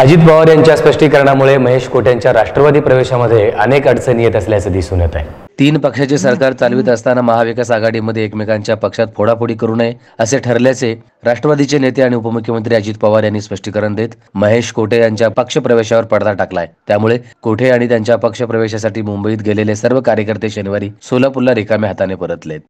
अजित पवार यांच्या स्पष्टीकरणामुळे महेश यांच्या राष्ट्रवादी प्रवेशामध्ये अनेक अडचणी येत असल्याचं दिसून येत आहे तीन पक्षाचे सरकार चालवित असताना महाविकास आघाडीमध्ये एकमेकांच्या पक्षात फोडाफोडी करू नये असे ठरल्याचे राष्ट्रवादीचे नेते आणि उपमुख्यमंत्री अजित पवार यांनी स्पष्टीकरण देत महेश कोठे यांच्या पक्षप्रवेशावर पडदा टाकलाय त्यामुळे कोठे आणि त्यांच्या पक्षप्रवेशासाठी मुंबईत गेलेले सर्व कार्यकर्ते शनिवारी सोलापूरला रिकाम्या हाताने परतलेत